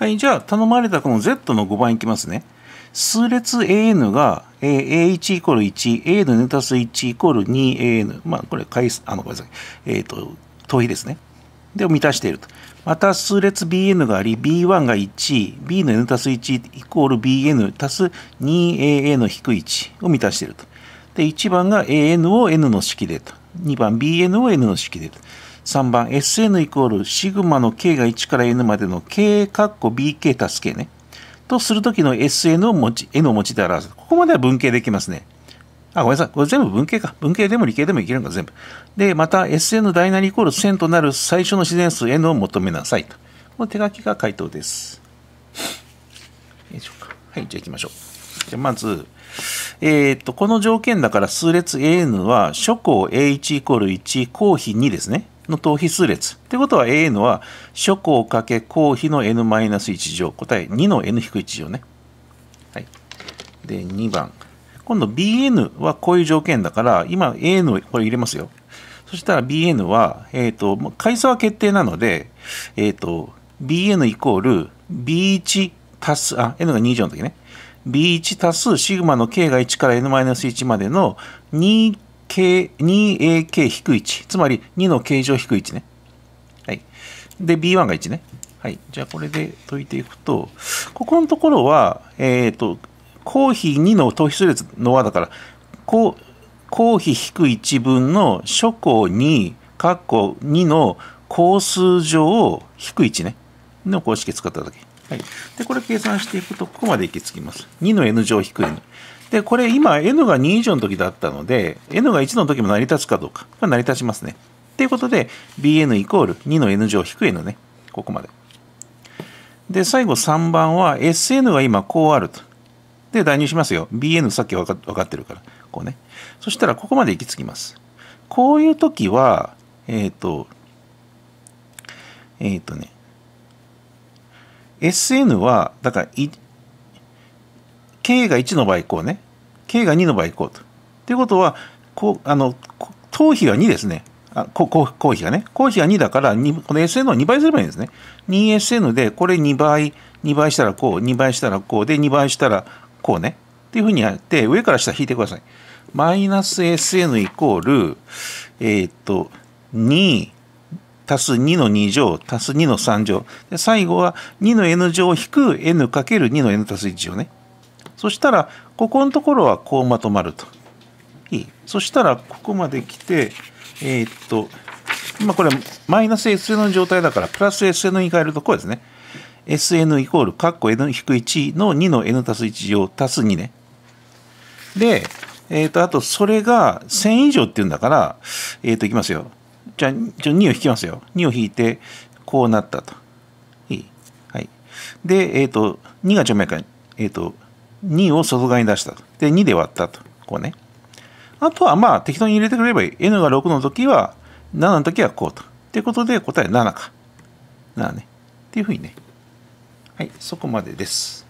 はい、じゃあ頼まれたこの Z の5番いきますね。数列 AN が A1 イコール 1AN のたす1イコール 2AN まあこれ回数あのごめんなさいえっ、ー、と等比ですねで満たしているとまた数列 BN があり B1 が 1B の N たす1イコール BN たす 2AA の引く1を満たしているとで1番が AN を N の式でと2番 BN を N の式でと3番 SN イコールシグマの K が1から N までの K カッコ BK たす K ね。とするときの SN を持ち、N を持ちで表す。ここまでは文系できますね。あ、ごめんなさい。これ全部文系か。文系でも理系でもいけるのか、全部。で、また SN 第7イコール1000となる最初の自然数 N を求めなさいと。この手書きが回答です。よいしょか。はい、じゃあ行きましょう。じゃあまず、えー、っと、この条件だから数列 AN は初項 A1 イコール1、項比2ですね。の等比数列。ってことは AN は初項かけ項比の n-1 乗。答え2の n-1 乗ね。はい。で、2番。今度 BN はこういう条件だから、今 AN をこれ入れますよ。そしたら BN は、えっ、ー、と、階差は決定なので、えっ、ー、と、BN イコール B1 足す、あ、N が2乗の時ね。B1 足すシグマの K が1から N-1 までの2 2ak-1、つまり2の形状低い -1 ね。はい。で、b1 が1ね。はい。じゃあ、これで解いていくと、ここのところは、えっ、ー、と、公比2の等比数列の和だから、公比1分の初項2、括弧2の公数乗を1ね。の公式使っただけ。はい、でこれ計算していくとここまで行き着きます。2の n 乗引く n。で、これ今 n が2以上の時だったので、n が1の時も成り立つかどうか、これ成り立ちますね。ということで、bn イコール2の n 乗引く n ね。ここまで。で、最後3番は sn が今こうあると。で、代入しますよ。bn さっき分か分かってるから。こうね。そしたらここまで行き着きます。こういう時は、えっ、ー、と、えっ、ー、とね、SN は、だから、K が1の場合こうね、K が2の場合こうと。ということは、こう、あの、頭皮が2ですね。あ、こ、こ、公皮がね。公皮が2だから、この SN を2倍すればいいんですね。2SN で、これ2倍、2倍したらこう、2倍したらこう、で、2倍したらこうね。っていうふうにやって、上から下引いてください。マイナス SN イコール、えー、っと、2足す2の2乗、足す2の3乗。で最後は2の n 乗引く n かける2の n 足す1乗ね。そしたら、ここのところはこうまとまると。いい。そしたら、ここまで来て、えー、っと、まあ、これマイナス SN の状態だから、プラス SN に変えるとこうですね。SN イコール、弧 n 引 N-1 の2の N 足す1乗足す2ね。で、えっ、と、あと、それが1000以上っていうんだから、えっ、と、いきますよ。じゃあ、じゃあ2を引きますよ。2を引いて、こうなったと。いいはい。で、えっ、ー、と、2が除名かえっ、ー、と、2を外側に出したと。で、2で割ったと。こうね。あとは、まあ、適当に入れてくれればいい。n が6の時は、7の時はこうと。ってことで、答え7か。7ね。っていうふうにね。はい、そこまでです。